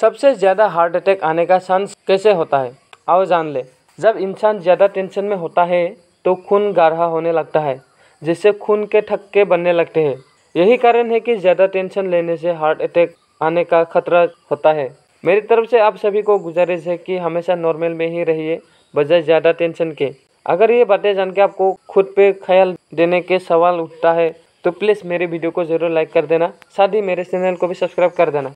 सबसे ज़्यादा heart attack आने का चांस कैसे होता है आओ जान ले जब इंसान ज़्यादा टेंशन में होता है तो खून गाढ़ा होने लगता है जिससे खून के थक्के बनने लगते हैं यही कारण है कि ज़्यादा टेंशन लेने से हार्ट अटैक आने का खतरा होता है मेरी तरफ से आप सभी को गुजारिश है कि हमेशा नॉर्मल में ही रहिए बजाय ज़्यादा टेंशन के अगर ये बातें जान के आपको खुद पे ख्याल देने के सवाल उठता है तो प्लीज़ मेरे वीडियो को ज़रूर लाइक कर देना साथ ही मेरे चैनल को भी सब्सक्राइब कर देना